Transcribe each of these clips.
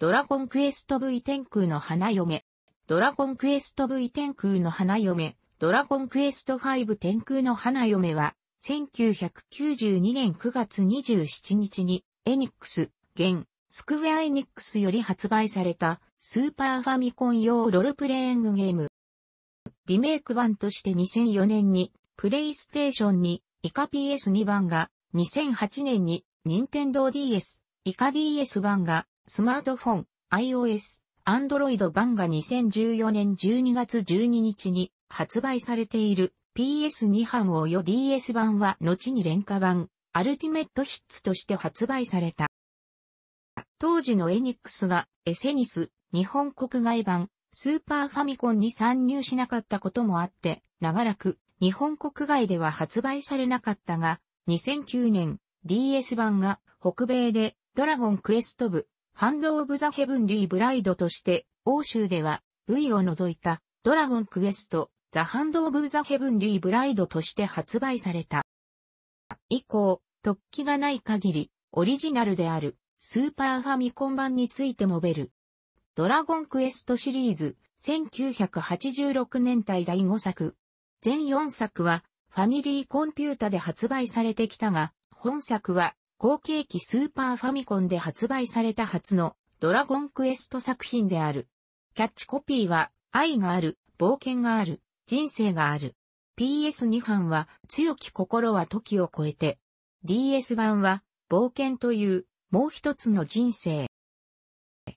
ドラゴンクエスト V 天空の花嫁。ドラゴンクエスト V 天空の花嫁。ドラゴンクエスト5天空の花嫁は、1992年9月27日に、エニックス、現、スクウェアエニックスより発売された、スーパーファミコン用ロールプレイングゲーム。リメイク版として2004年に、プレイステーションに、イカ PS2 版が、2008年に、ニンテンドー DS、イカ DS 版が、スマートフォン、iOS、Android 版が2014年12月12日に発売されている PS2 版を、DS 版は後に廉価版、アルティメットヒッツとして発売された。当時のエニックスがエセニス、日本国外版、スーパーファミコンに参入しなかったこともあって、長らく日本国外では発売されなかったが、2009年 DS 版が北米でドラゴンクエスト部ハンド・オブ・ザ・ヘブンリー・ブライドとして、欧州では V を除いたドラゴンクエスト、ザ・ハンド・オブ・ザ・ヘブンリー・ブライドとして発売された。以降、突起がない限り、オリジナルである、スーパーファミコン版についてもべる。ドラゴンクエストシリーズ、1986年代第5作。全4作は、ファミリーコンピュータで発売されてきたが、本作は、後継機スーパーファミコンで発売された初のドラゴンクエスト作品である。キャッチコピーは、愛がある、冒険がある、人生がある。PS2 版は、強き心は時を超えて。DS 版は、冒険という、もう一つの人生。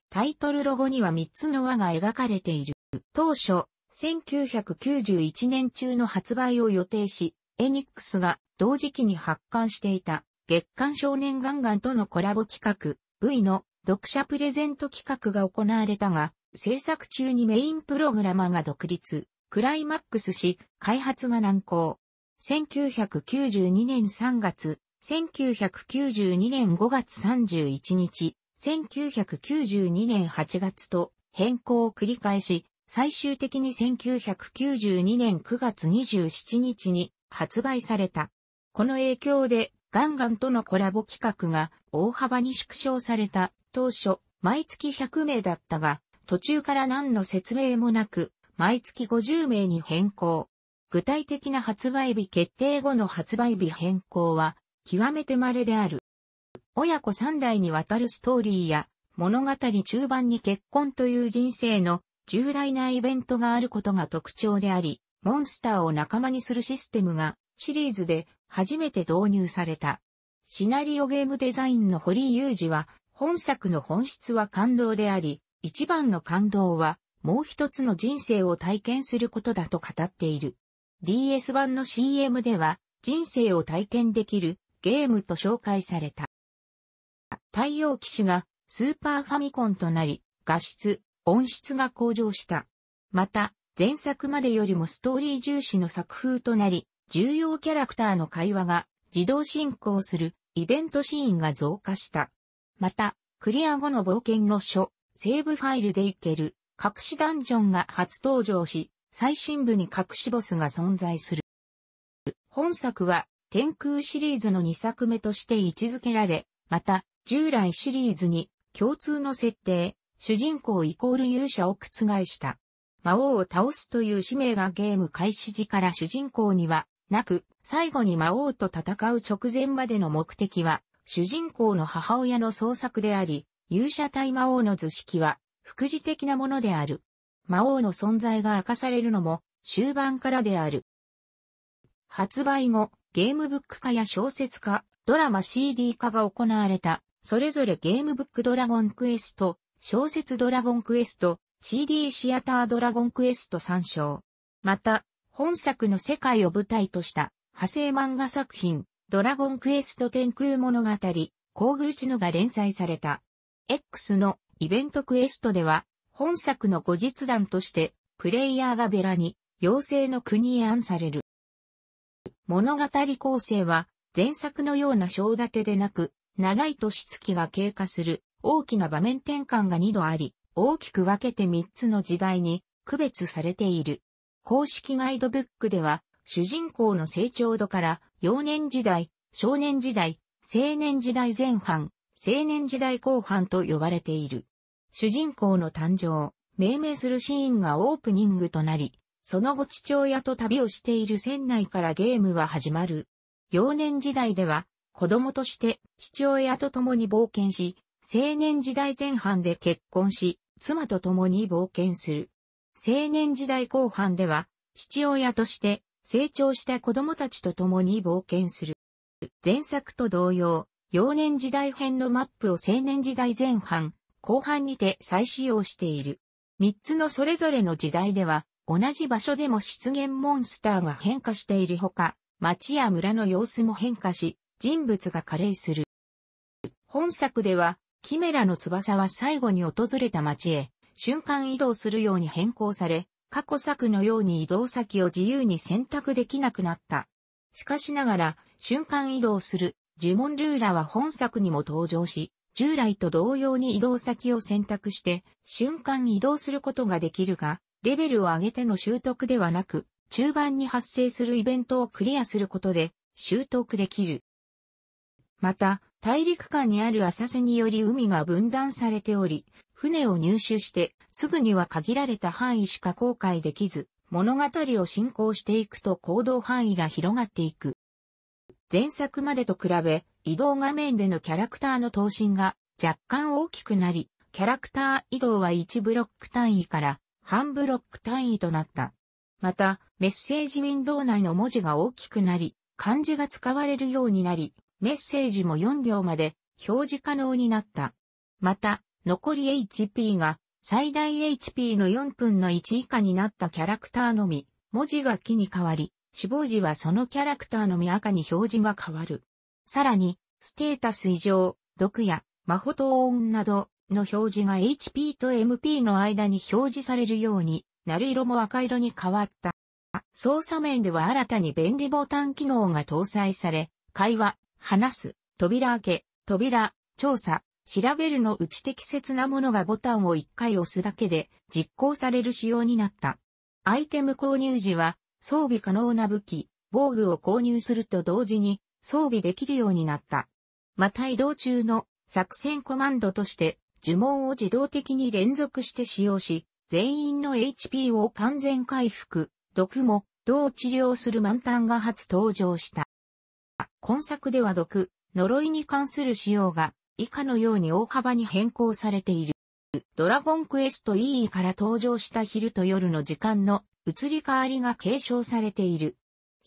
タイトルロゴには3つの輪が描かれている。当初、1991年中の発売を予定し、エニックスが同時期に発刊していた。月刊少年ガンガンとのコラボ企画 V の読者プレゼント企画が行われたが、制作中にメインプログラマが独立、クライマックスし、開発が難航。1992年3月、1992年5月31日、1992年8月と変更を繰り返し、最終的に1992年9月27日に発売された。この影響でガンガンとのコラボ企画が大幅に縮小された当初、毎月100名だったが、途中から何の説明もなく、毎月50名に変更。具体的な発売日決定後の発売日変更は、極めて稀である。親子3代にわたるストーリーや、物語中盤に結婚という人生の重大なイベントがあることが特徴であり、モンスターを仲間にするシステムがシリーズで初めて導入された。シナリオゲームデザインの堀井雄二は、本作の本質は感動であり、一番の感動は、もう一つの人生を体験することだと語っている。DS 版の CM では、人生を体験できるゲームと紹介された。太陽騎士がスーパーファミコンとなり、画質、音質が向上した。また、前作までよりもストーリー重視の作風となり、重要キャラクターの会話が自動進行するイベントシーンが増加した。また、クリア後の冒険の書、セーブファイルでいける隠しダンジョンが初登場し、最新部に隠しボスが存在する。本作は天空シリーズの2作目として位置づけられ、また従来シリーズに共通の設定、主人公イコール勇者を覆した。魔王を倒すという使命がゲーム開始時から主人公にはなく、最後に魔王と戦う直前までの目的は、主人公の母親の創作であり、勇者対魔王の図式は、副次的なものである。魔王の存在が明かされるのも、終盤からである。発売後、ゲームブック化や小説化、ドラマ CD 化が行われた、それぞれゲームブックドラゴンクエスト、小説ドラゴンクエスト、CD シアタードラゴンクエスト参照。また、本作の世界を舞台とした派生漫画作品、ドラゴンクエスト天空物語、皇宮地のが連載された。X のイベントクエストでは、本作の後日談として、プレイヤーがベラに、妖精の国へ案される。物語構成は、前作のような章立てでなく、長い年月が経過する、大きな場面転換が2度あり、大きく分けて3つの時代に区別されている。公式ガイドブックでは、主人公の成長度から、幼年時代、少年時代、青年時代前半、青年時代後半と呼ばれている。主人公の誕生、命名するシーンがオープニングとなり、その後父親と旅をしている船内からゲームは始まる。幼年時代では、子供として父親と共に冒険し、青年時代前半で結婚し、妻と共に冒険する。青年時代後半では、父親として成長した子供たちと共に冒険する。前作と同様、幼年時代編のマップを青年時代前半、後半にて再使用している。三つのそれぞれの時代では、同じ場所でも出現モンスターが変化しているほか、町や村の様子も変化し、人物が加齢する。本作では、キメラの翼は最後に訪れた町へ、瞬間移動するように変更され、過去作のように移動先を自由に選択できなくなった。しかしながら、瞬間移動する呪文ルーラは本作にも登場し、従来と同様に移動先を選択して、瞬間移動することができるが、レベルを上げての習得ではなく、中盤に発生するイベントをクリアすることで習得できる。また、大陸間にある浅瀬により海が分断されており、船を入手して、すぐには限られた範囲しか公開できず、物語を進行していくと行動範囲が広がっていく。前作までと比べ、移動画面でのキャラクターの頭身が若干大きくなり、キャラクター移動は1ブロック単位から半ブロック単位となった。また、メッセージウィンドウ内の文字が大きくなり、漢字が使われるようになり、メッセージも4行まで表示可能になった。また、残り HP が最大 HP の4分の1以下になったキャラクターのみ、文字が木に変わり、死亡時はそのキャラクターのみ赤に表示が変わる。さらに、ステータス異常、毒や、魔法と音などの表示が HP と MP の間に表示されるように、なる色も赤色に変わった。操作面では新たに便利ボタン機能が搭載され、会話、話す、扉開け、扉、調査、調べるのうち適切なものがボタンを1回押すだけで実行される仕様になった。アイテム購入時は装備可能な武器、防具を購入すると同時に装備できるようになった。また移動中の作戦コマンドとして呪文を自動的に連続して使用し、全員の HP を完全回復、毒も同治療する満タンが初登場した。今作では毒、呪いに関する仕様が以下のように大幅に変更されている。ドラゴンクエスト EE から登場した昼と夜の時間の移り変わりが継承されている。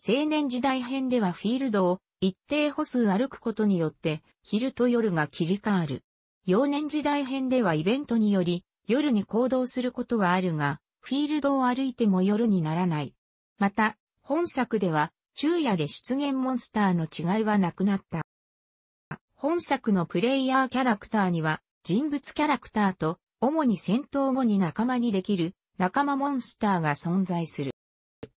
青年時代編ではフィールドを一定歩数歩くことによって昼と夜が切り替わる。幼年時代編ではイベントにより夜に行動することはあるが、フィールドを歩いても夜にならない。また、本作では昼夜で出現モンスターの違いはなくなった。本作のプレイヤーキャラクターには、人物キャラクターと、主に戦闘後に仲間にできる、仲間モンスターが存在する。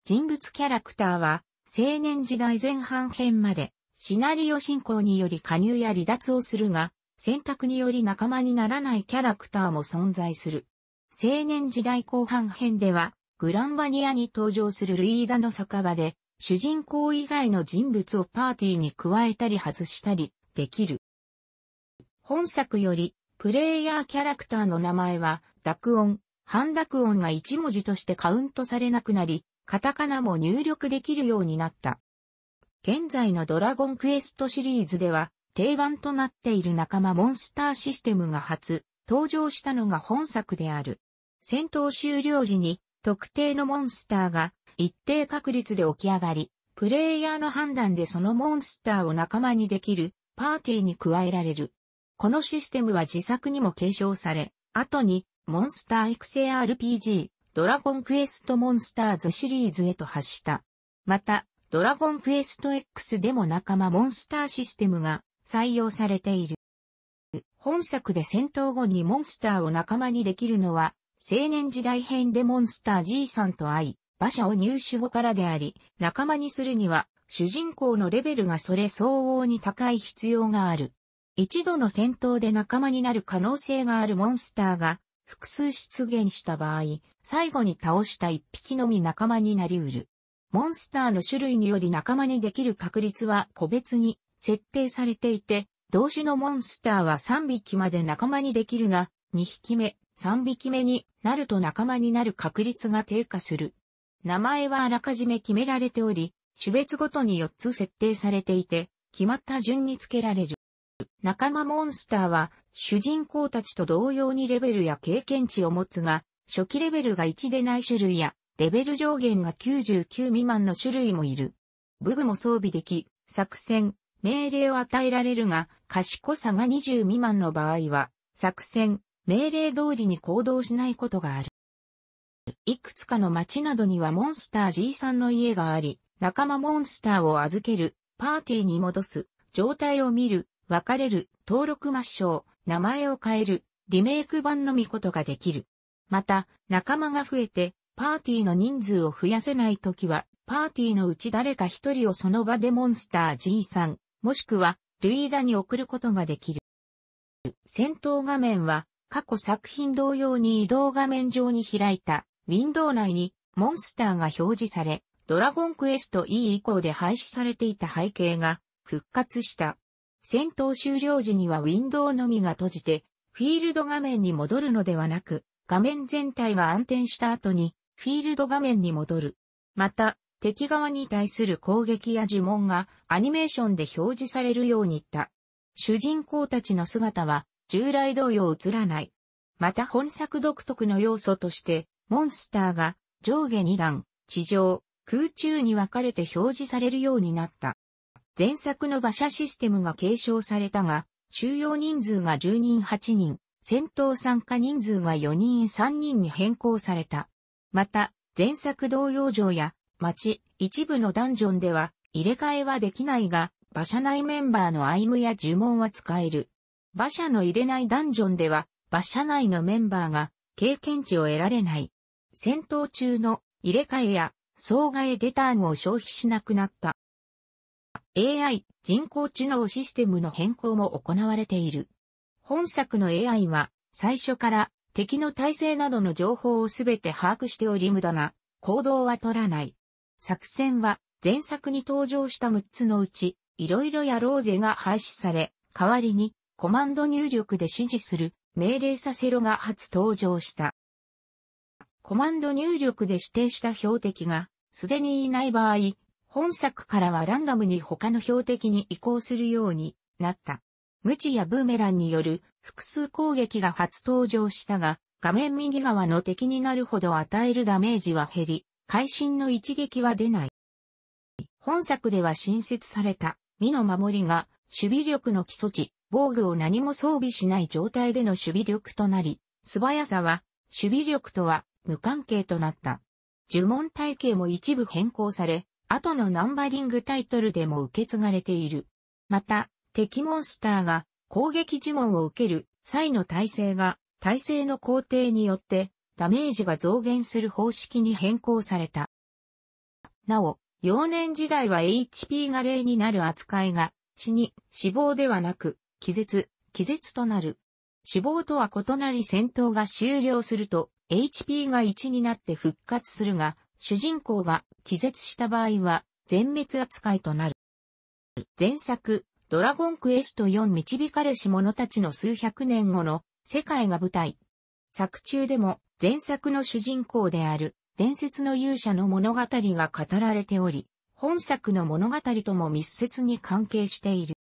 人物キャラクターは、青年時代前半編まで、シナリオ進行により加入や離脱をするが、選択により仲間にならないキャラクターも存在する。青年時代後半編では、グランバニアに登場するルイーダの酒場で、主人公以外の人物をパーティーに加えたり外したり、できる。本作より、プレイヤーキャラクターの名前は、濁音、半濁音が一文字としてカウントされなくなり、カタカナも入力できるようになった。現在のドラゴンクエストシリーズでは、定番となっている仲間モンスターシステムが初、登場したのが本作である。戦闘終了時に、特定のモンスターが一定確率で起き上がり、プレイヤーの判断でそのモンスターを仲間にできるパーティーに加えられる。このシステムは自作にも継承され、後に、モンスター育成 RPG、ドラゴンクエストモンスターズシリーズへと発した。また、ドラゴンクエスト X でも仲間モンスターシステムが採用されている。本作で戦闘後にモンスターを仲間にできるのは、青年時代編でモンスター G さんと会い、馬車を入手後からであり、仲間にするには主人公のレベルがそれ相応に高い必要がある。一度の戦闘で仲間になる可能性があるモンスターが複数出現した場合、最後に倒した一匹のみ仲間になりうる。モンスターの種類により仲間にできる確率は個別に設定されていて、同種のモンスターは3匹まで仲間にできるが、2匹目、3匹目になると仲間になる確率が低下する。名前はあらかじめ決められており、種別ごとに4つ設定されていて、決まった順に付けられる。仲間モンスターは、主人公たちと同様にレベルや経験値を持つが、初期レベルが1でない種類や、レベル上限が99未満の種類もいる。武具も装備でき、作戦、命令を与えられるが、賢さが20未満の場合は、作戦、命令通りに行動しないことがある。いくつかの町などにはモンスター G さんの家があり、仲間モンスターを預ける、パーティーに戻す、状態を見る、別れる、登録抹消、名前を変える、リメイク版のみことができる。また、仲間が増えて、パーティーの人数を増やせないときは、パーティーのうち誰か一人をその場でモンスター G さん、もしくは、ルイーダに送ることができる。戦闘画面は、過去作品同様に移動画面上に開いた、ウィンドウ内に、モンスターが表示され、ドラゴンクエスト E 以降で廃止されていた背景が復活した。戦闘終了時にはウィンドウのみが閉じて、フィールド画面に戻るのではなく、画面全体が暗転した後に、フィールド画面に戻る。また、敵側に対する攻撃や呪文がアニメーションで表示されるようにいった。主人公たちの姿は従来同様映らない。また本作独特の要素として、モンスターが上下2段、地上、空中に分かれて表示されるようになった。前作の馬車システムが継承されたが、収容人数が10人8人、戦闘参加人数が4人3人に変更された。また、前作同様場や町、一部のダンジョンでは入れ替えはできないが、馬車内メンバーのアイムや呪文は使える。馬車の入れないダンジョンでは、馬車内のメンバーが経験値を得られない。戦闘中の入れ替えや総外デターンを消費しなくなった。AI 人工知能システムの変更も行われている。本作の AI は最初から敵の体制などの情報をすべて把握しており無駄な行動は取らない。作戦は前作に登場した6つのうちいろいろやろうぜが廃止され、代わりにコマンド入力で指示する命令させろが初登場した。コマンド入力で指定した標的が、すでにいない場合、本作からはランダムに他の標的に移行するようになった。無知やブーメランによる複数攻撃が初登場したが、画面右側の敵になるほど与えるダメージは減り、会心の一撃は出ない。本作では新設された、身の守りが、守備力の基礎値、防具を何も装備しない状態での守備力となり、素早さは、守備力とは無関係となった。呪文体系も一部変更され、後のナンバリングタイトルでも受け継がれている。また、敵モンスターが攻撃呪文を受ける際の体制が体制の工程によってダメージが増減する方式に変更された。なお、幼年時代は HP が0になる扱いが死に死亡ではなく気絶、気絶となる。死亡とは異なり戦闘が終了すると HP が1になって復活するが、主人公が気絶した場合は全滅扱いとなる。前作、ドラゴンクエスト4導かれし者たちの数百年後の世界が舞台。作中でも前作の主人公である伝説の勇者の物語が語られており、本作の物語とも密接に関係している。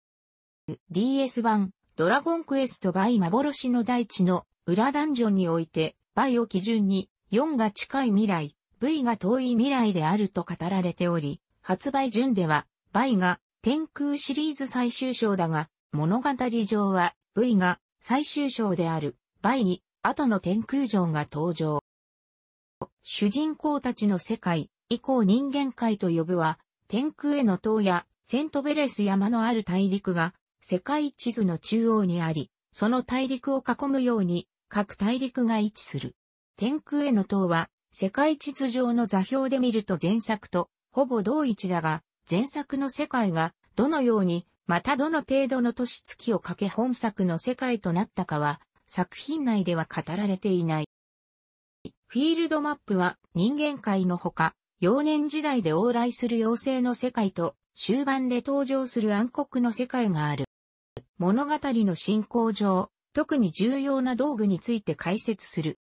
DS 版、ドラゴンクエストバイ幻の大地の裏ダンジョンにおいて、倍を基準に、4が近い未来、V が遠い未来であると語られており、発売順では、倍が天空シリーズ最終章だが、物語上は V が最終章である倍に後の天空城が登場。主人公たちの世界、以降人間界と呼ぶは、天空への塔やセントベレス山のある大陸が世界地図の中央にあり、その大陸を囲むように各大陸が位置する。天空への塔は、世界地図上の座標で見ると前作とほぼ同一だが、前作の世界がどのように、またどの程度の年月をかけ本作の世界となったかは、作品内では語られていない。フィールドマップは人間界のほか、幼年時代で往来する妖精の世界と、終盤で登場する暗黒の世界がある。物語の進行上、特に重要な道具について解説する。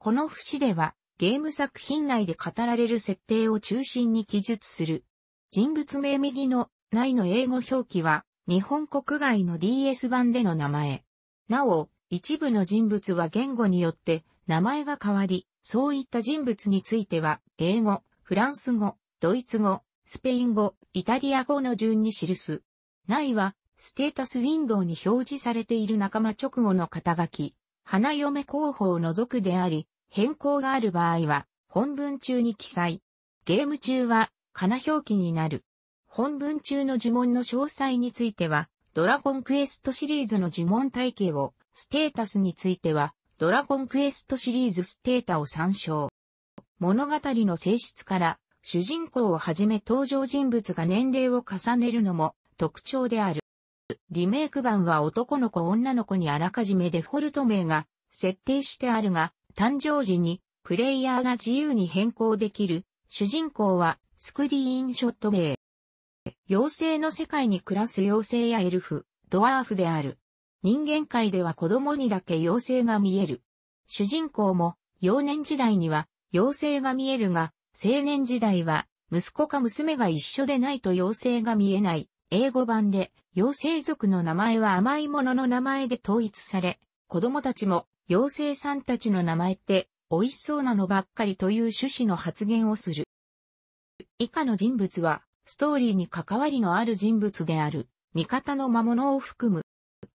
この節では、ゲーム作品内で語られる設定を中心に記述する。人物名右の内の英語表記は、日本国外の DS 版での名前。なお、一部の人物は言語によって名前が変わり、そういった人物については、英語、フランス語、ドイツ語、スペイン語、イタリア語の順に記す。ないは、ステータスウィンドウに表示されている仲間直後の肩書き、花嫁候補を除くであり、変更がある場合は、本文中に記載。ゲーム中は、かな表記になる。本文中の呪文の詳細については、ドラゴンクエストシリーズの呪文体系を、ステータスについては、ドラゴンクエストシリーズステータを参照。物語の性質から、主人公をはじめ登場人物が年齢を重ねるのも特徴である。リメイク版は男の子女の子にあらかじめデフォルト名が設定してあるが、誕生時にプレイヤーが自由に変更できる主人公はスクリーンショット名。妖精の世界に暮らす妖精やエルフ、ドワーフである。人間界では子供にだけ妖精が見える。主人公も幼年時代には妖精が見えるが、青年時代は息子か娘が一緒でないと妖精が見えない。英語版で、妖精族の名前は甘いものの名前で統一され、子供たちも妖精さんたちの名前って美味しそうなのばっかりという趣旨の発言をする。以下の人物は、ストーリーに関わりのある人物である、味方の魔物を含む。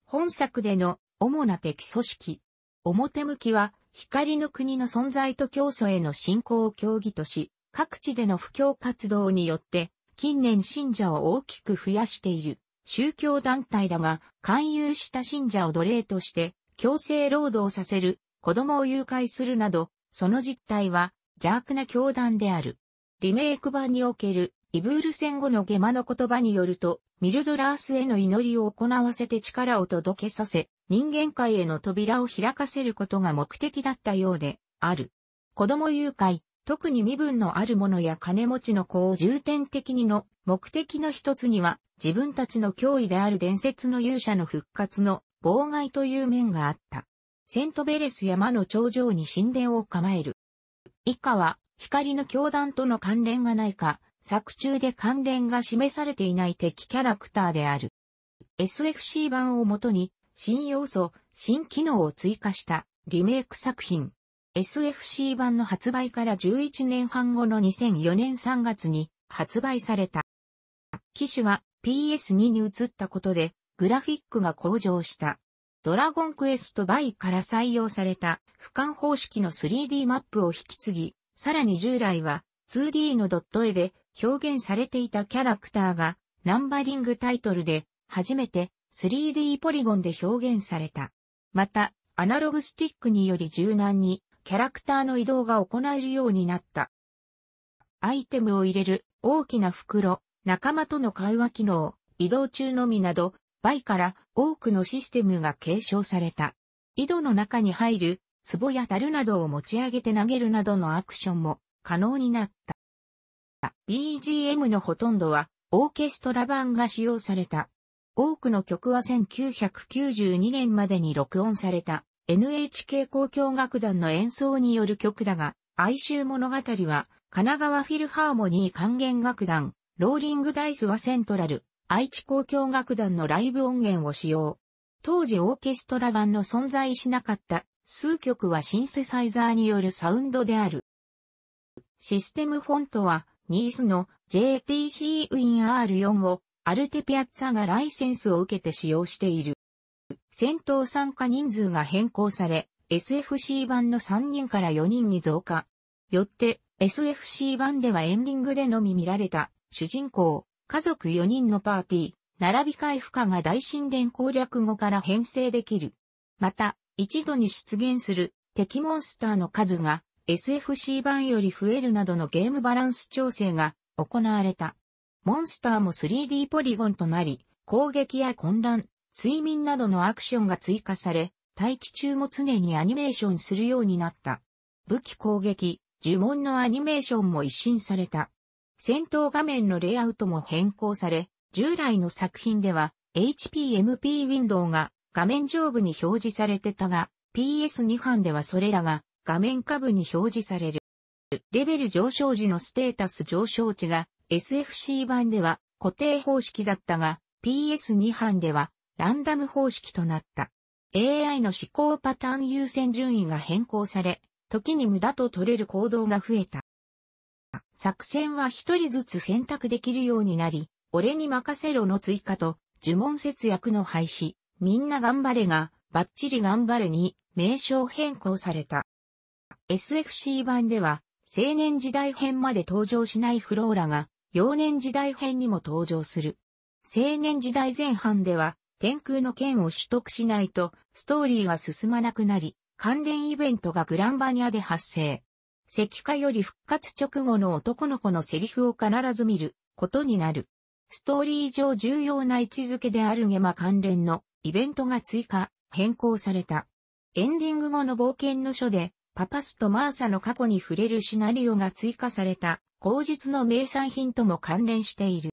本作での主な敵組織。表向きは、光の国の存在と競争への進行を協議とし、各地での布教活動によって、近年信者を大きく増やしている宗教団体だが、勧誘した信者を奴隷として強制労働させる、子供を誘拐するなど、その実態は邪悪な教団である。リメイク版におけるイブール戦後のゲマの言葉によると、ミルドラースへの祈りを行わせて力を届けさせ、人間界への扉を開かせることが目的だったようである。子供誘拐、特に身分のある者や金持ちの子を重点的にの目的の一つには、自分たちの脅威である伝説の勇者の復活の妨害という面があった。セントベレス山の頂上に神殿を構える。以下は、光の教団との関連がないか、作中で関連が示されていない敵キャラクターである。SFC 版をもとに、新要素、新機能を追加したリメイク作品。SFC 版の発売から11年半後の2004年3月に発売された。機種が PS2 に移ったことでグラフィックが向上した。ドラゴンクエストバイから採用された俯瞰方式の 3D マップを引き継ぎ、さらに従来は 2D のドット絵で表現されていたキャラクターがナンバリングタイトルで初めて 3D ポリゴンで表現された。また、アナログスティックにより柔軟にキャラクターの移動が行えるようになった。アイテムを入れる大きな袋、仲間との会話機能、移動中のみなど、バイから多くのシステムが継承された。井戸の中に入る、壺や樽などを持ち上げて投げるなどのアクションも可能になった。BGM のほとんどはオーケストラ版が使用された。多くの曲は1992年までに録音された。NHK 交響楽団の演奏による曲だが、哀愁物語は、神奈川フィルハーモニー管弦楽団、ローリングダイスはセントラル、愛知交響楽団のライブ音源を使用。当時オーケストラ版の存在しなかった数曲はシンセサイザーによるサウンドである。システムフォントはニースの JTC WinR4 をアルテピアッツァがライセンスを受けて使用している。戦闘参加人数が変更され、SFC 版の3人から4人に増加。よって、SFC 版ではエンディングでのみ見られた、主人公、家族4人のパーティー、並び替え不可が大神殿攻略後から編成できる。また、一度に出現する敵モンスターの数が SFC 版より増えるなどのゲームバランス調整が行われた。モンスターも 3D ポリゴンとなり、攻撃や混乱、睡眠などのアクションが追加され、待機中も常にアニメーションするようになった。武器攻撃、呪文のアニメーションも一新された。戦闘画面のレイアウトも変更され、従来の作品では HPMP ウィンドウが画面上部に表示されてたが、PS2 版ではそれらが画面下部に表示される。レベル上昇時のステータス上昇値が SFC 版では固定方式だったが、PS2 版ではランダム方式となった。AI の思考パターン優先順位が変更され、時に無駄と取れる行動が増えた。作戦は一人ずつ選択できるようになり、俺に任せろの追加と、呪文節約の廃止、みんな頑張れが、バッチリ頑張れに、名称変更された。SFC 版では、青年時代編まで登場しないフローラが、幼年時代編にも登場する。青年時代前半では、天空の剣を取得しないと、ストーリーが進まなくなり、関連イベントがグランバニアで発生。石化より復活直後の男の子のセリフを必ず見ることになる。ストーリー上重要な位置づけであるゲマ関連のイベントが追加、変更された。エンディング後の冒険の書で、パパスとマーサの過去に触れるシナリオが追加された、口述の名産品とも関連している。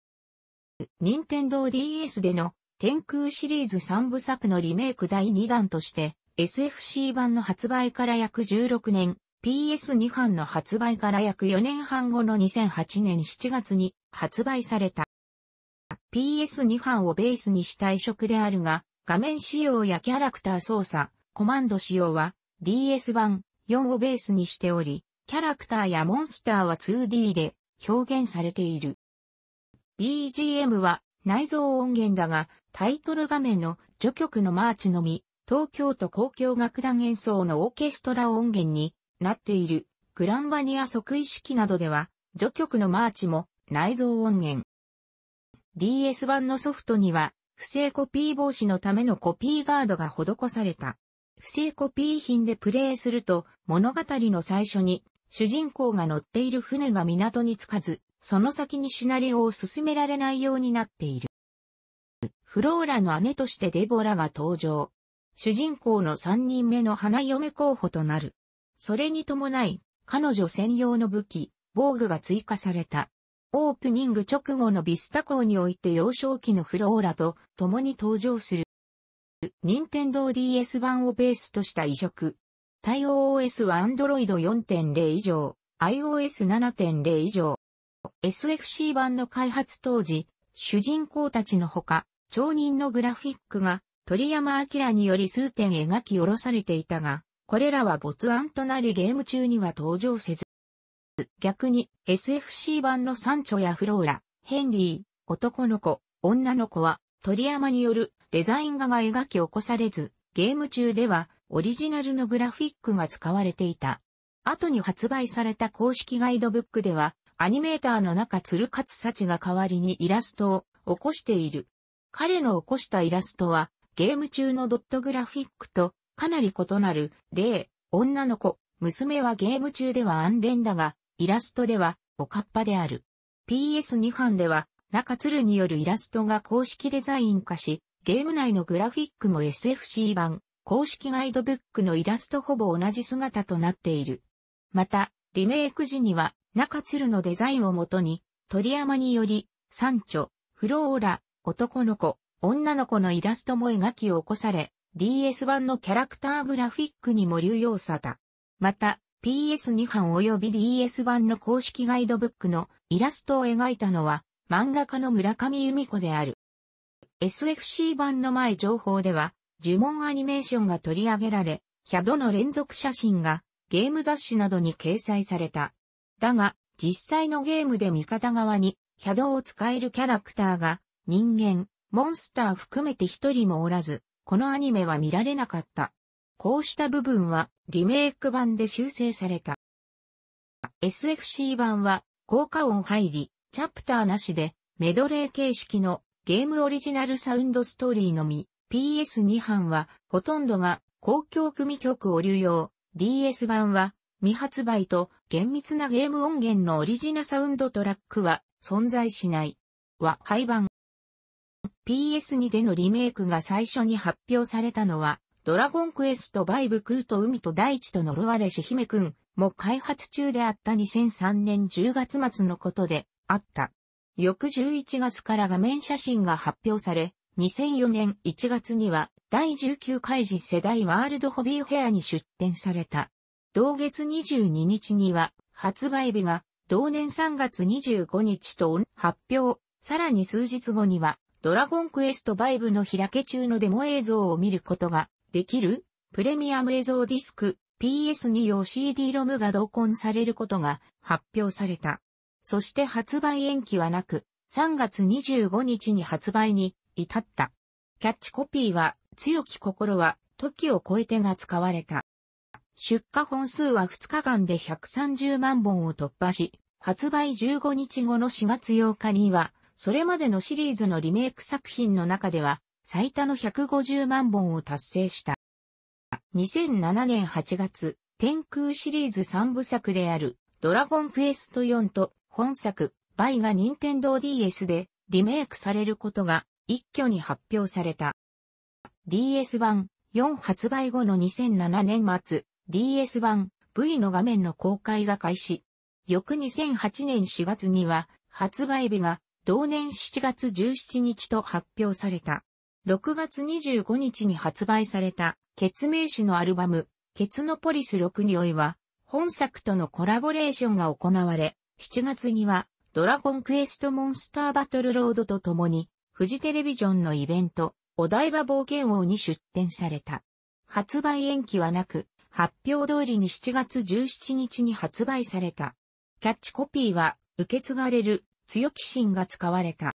任天堂 DS での天空シリーズ3部作のリメイク第2弾として、SFC 版の発売から約16年、PS2 版の発売から約4年半後の2008年7月に発売された。PS2 版をベースにした移植であるが、画面仕様やキャラクター操作、コマンド仕様は DS 版4をベースにしており、キャラクターやモンスターは 2D で表現されている。BGM は内蔵音源だが、タイトル画面の序曲のマーチのみ、東京都交響楽団演奏のオーケストラ音源になっている、グランバニア即位式などでは、序曲のマーチも内蔵音源。DS 版のソフトには、不正コピー防止のためのコピーガードが施された。不正コピー品でプレイすると、物語の最初に、主人公が乗っている船が港に着かず、その先にシナリオを進められないようになっている。フローラの姉としてデボラが登場。主人公の三人目の花嫁候補となる。それに伴い、彼女専用の武器、防具が追加された。オープニング直後のビスタ港において幼少期のフローラと共に登場する。任天堂 DS 版をベースとした移植。対応 OS は Android 4.0以上、iOS 7.0以上。SFC 版の開発当時、主人公たちのほか、町人のグラフィックが鳥山明により数点描き下ろされていたが、これらは没案となりゲーム中には登場せず。逆に SFC 版のサンチョやフローラ、ヘンリー、男の子、女の子は鳥山によるデザイン画が描き起こされず、ゲーム中ではオリジナルのグラフィックが使われていた。後に発売された公式ガイドブックでは、アニメーターの中鶴勝幸が代わりにイラストを起こしている。彼の起こしたイラストは、ゲーム中のドットグラフィックとかなり異なる、例、女の子、娘はゲーム中では安連だが、イラストでは、おかっぱである。PS2 版では、中鶴によるイラストが公式デザイン化し、ゲーム内のグラフィックも SFC 版、公式ガイドブックのイラストほぼ同じ姿となっている。また、リメイク時には、中鶴のデザインをもとに、鳥山により、山頂、フローラ、男の子、女の子のイラストも描き起こされ、DS 版のキャラクターグラフィックにも流用さた。また、PS2 版及び DS 版の公式ガイドブックのイラストを描いたのは、漫画家の村上由美子である。SFC 版の前情報では、呪文アニメーションが取り上げられ、キャドの連続写真がゲーム雑誌などに掲載された。だが、実際のゲームで味方側に、キャドを使えるキャラクターが、人間、モンスター含めて一人もおらず、このアニメは見られなかった。こうした部分は、リメイク版で修正された。SFC 版は、効果音入り、チャプターなしで、メドレー形式のゲームオリジナルサウンドストーリーのみ、PS2 版は、ほとんどが公共組曲を流用、DS 版は未発売と厳密なゲーム音源のオリジナサウンドトラックは存在しない。は廃盤。PS2 でのリメイクが最初に発表されたのは、ドラゴンクエストバイブクーと海と大地と呪われし姫くんも開発中であった2003年10月末のことであった。翌11月から画面写真が発表され、2004年1月には第19回次世代ワールドホビーフェアに出展された。同月22日には発売日が同年3月25日と発表。さらに数日後にはドラゴンクエスト5の開け中のデモ映像を見ることができるプレミアム映像ディスク PS2 用 CD ロムが同梱されることが発表された。そして発売延期はなく3月25日に発売に至った。キャッチコピーは強き心は時を超えてが使われた。出荷本数は2日間で130万本を突破し、発売15日後の4月8日には、それまでのシリーズのリメイク作品の中では、最多の150万本を達成した。2007年8月、天空シリーズ3部作である、ドラゴンクエスト4と、本作、バイが任天堂 DS でリメイクされることが一挙に発表された。DS 版4発売後の2007年末、DS 版 V の画面の公開が開始。翌2008年4月には発売日が同年7月17日と発表された。6月25日に発売された、ケツメイシのアルバム、ケツノポリス6においは、本作とのコラボレーションが行われ、7月には、ドラゴンクエストモンスターバトルロードと共に、フジテレビジョンのイベント、お台場冒険王に出展された。発売延期はなく、発表通りに7月17日に発売された。キャッチコピーは、受け継がれる、強き心が使われた。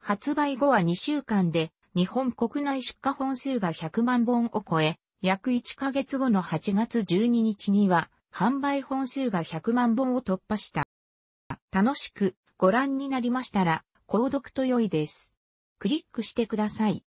発売後は2週間で、日本国内出荷本数が100万本を超え、約1ヶ月後の8月12日には、販売本数が100万本を突破した。楽しくご覧になりましたら、購読と良いです。クリックしてください。